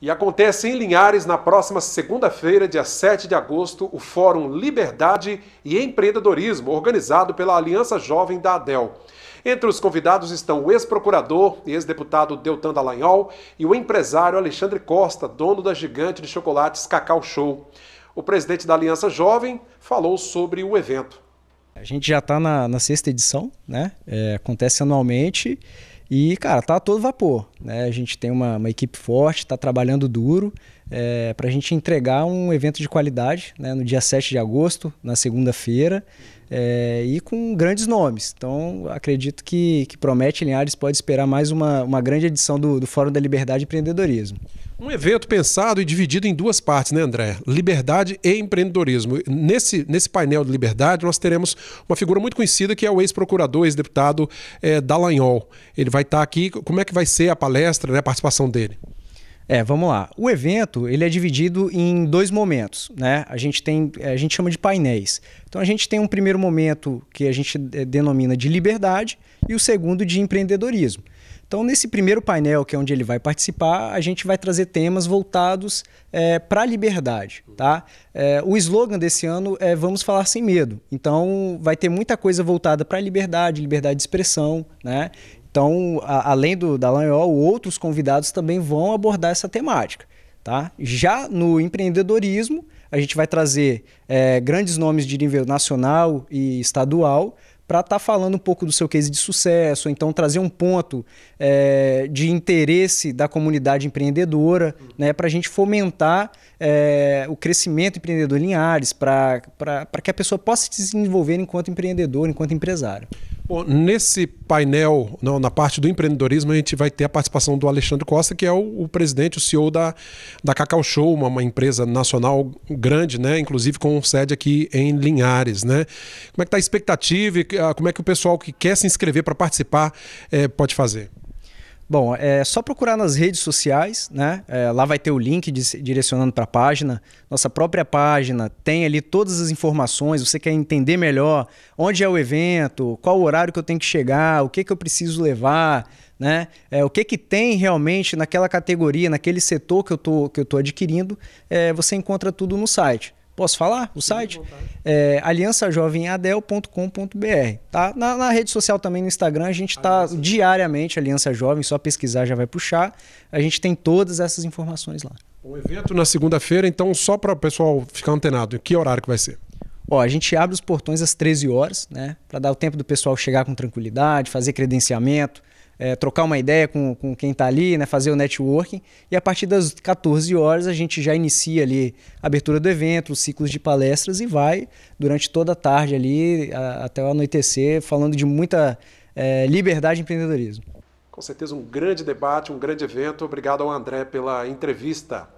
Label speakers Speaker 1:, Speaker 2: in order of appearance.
Speaker 1: E acontece em Linhares, na próxima segunda-feira, dia 7 de agosto, o Fórum Liberdade e Empreendedorismo, organizado pela Aliança Jovem da ADEL. Entre os convidados estão o ex-procurador e ex-deputado Deltan Dallagnol e o empresário Alexandre Costa, dono da gigante de chocolates Cacau Show. O presidente da Aliança Jovem falou sobre o evento.
Speaker 2: A gente já está na, na, sexta edição, né? É, acontece anualmente e, cara, tá todo vapor. Né? A gente tem uma, uma equipe forte, está trabalhando duro é, para a gente entregar um evento de qualidade né, no dia 7 de agosto, na segunda-feira, é, e com grandes nomes. Então, acredito que, que Promete Linhares pode esperar mais uma, uma grande edição do, do Fórum da Liberdade e Empreendedorismo.
Speaker 1: Um evento pensado e dividido em duas partes, né, André? Liberdade e empreendedorismo. Nesse, nesse painel de liberdade, nós teremos uma figura muito conhecida que é o ex-procurador, ex-deputado é,
Speaker 2: Dallagnol. Ele vai estar tá aqui. Como é que vai ser a palestra, né, a participação dele? É, vamos lá. O evento ele é dividido em dois momentos, né? A gente tem, é, a gente chama de painéis. Então a gente tem um primeiro momento que a gente é, denomina de liberdade e o segundo de empreendedorismo. Então nesse primeiro painel que é onde ele vai participar, a gente vai trazer temas voltados é, para a liberdade, tá? É, o slogan desse ano é vamos falar sem medo. Então vai ter muita coisa voltada para a liberdade, liberdade de expressão, né? Então, a, além do da Lanhol, outros convidados também vão abordar essa temática. Tá? Já no empreendedorismo, a gente vai trazer é, grandes nomes de nível nacional e estadual para estar tá falando um pouco do seu case de sucesso, então trazer um ponto é, de interesse da comunidade empreendedora, né, para a gente fomentar é, o crescimento empreendedor em áreas, para que a pessoa possa se desenvolver enquanto empreendedor, enquanto empresário. Bom, nesse painel,
Speaker 1: não, na parte do empreendedorismo, a gente vai ter a participação do Alexandre Costa, que é o, o, presidente, o CEO da, da Cacau Show, uma, uma empresa nacional grande, né? Inclusive com sede aqui em Linhares, né? Como é que está a expectativa e ah, como é que o pessoal que quer se inscrever para participar
Speaker 2: é, pode fazer? Bom, é só procurar nas redes sociais, né? É, lá vai ter o link de, direcionando para a página. Nossa própria página tem ali todas as informações. Você quer entender melhor onde é o evento, qual o horário que eu tenho que chegar, o que, que eu preciso levar, né? É, o que, que tem realmente naquela categoria, naquele setor que eu tô, que eu tô adquirindo, é, você encontra tudo no site. Posso falar o site? É, AliançaJovemAdel.com.br. Tá? Na, na, rede social também, no Instagram, a gente está diariamente Aliança Jovem, só pesquisar já vai puxar. A gente tem todas essas informações lá. O evento na segunda-feira, então, só para o pessoal ficar antenado, em que horário que vai ser? Ó, a gente abre os portões às 13 horas, né? Para dar o tempo do pessoal chegar com tranquilidade, fazer credenciamento, é, trocar uma ideia com, com quem está ali, né, fazer o networking. E a partir das 14 horas a gente já inicia ali a abertura do evento, os ciclos de palestras e vai durante toda a tarde ali a, até o anoitecer falando de muita é, liberdade e empreendedorismo.
Speaker 1: Com certeza um grande debate, um grande evento. Obrigado ao André pela entrevista.